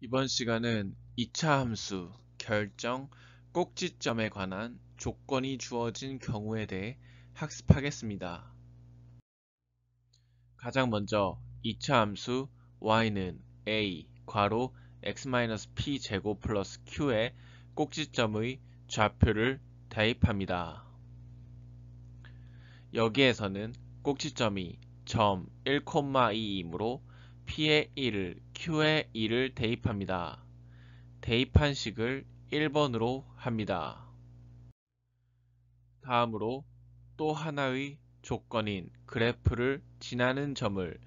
이번 시간은 2차 함수, 결정, 꼭지점에 관한 조건이 주어진 경우에 대해 학습하겠습니다. 가장 먼저 2차 함수 y는 a, 괄호 x-p 제곱 플러스 q의 꼭지점의 좌표를 대입합니다. 여기에서는 꼭지점이 점 1,2이므로 P의 1, Q의 2를 대입합니다. 대입한 식을 1번으로 합니다. 다음으로 또 하나의 조건인 그래프를 지나는 점을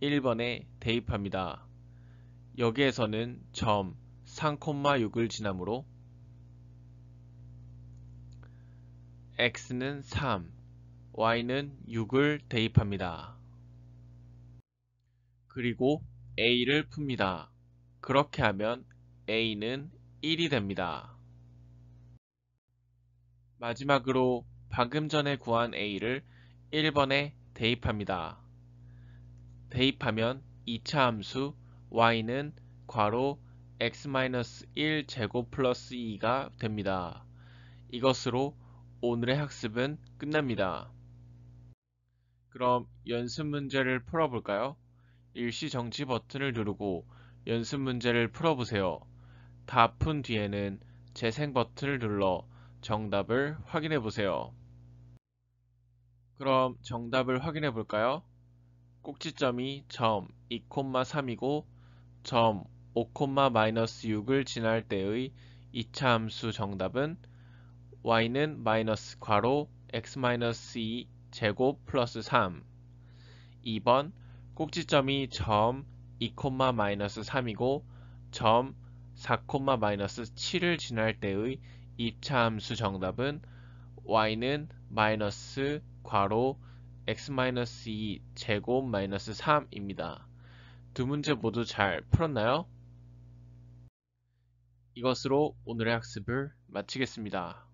1번에 대입합니다. 여기에서는 점 3,6을 지나므로 x는 3, y는 6을 대입합니다. 그리고 a를 풉니다. 그렇게 하면 a는 1이 됩니다. 마지막으로 방금 전에 구한 a를 1번에 대입합니다. 대입하면 2차 함수 y는 괄호 x-1 제곱 플러스 2가 됩니다. 이것으로 오늘의 학습은 끝납니다. 그럼 연습 문제를 풀어볼까요? 일시 정지 버튼을 누르고 연습 문제를 풀어보세요. 다 푼 뒤에는 재생 버튼을 눌러 정답을 확인해 보세요. 그럼 정답을 확인해 볼까요? 꼭지점이 점 2,3이고 점 5,-6을 지날 때의 2차 함수 정답은 y는 마이너스 괄호 x-2 제곱 플러스 3 2번 꼭지점이 점 2,-3이고 점 4,-7을 지날 때의 입차 함수 정답은 y는 마이너스 괄호 x-2 제곱 마이너스 3입니다. 두 문제 모두 잘 풀었나요? 이것으로 오늘의 학습을 마치겠습니다.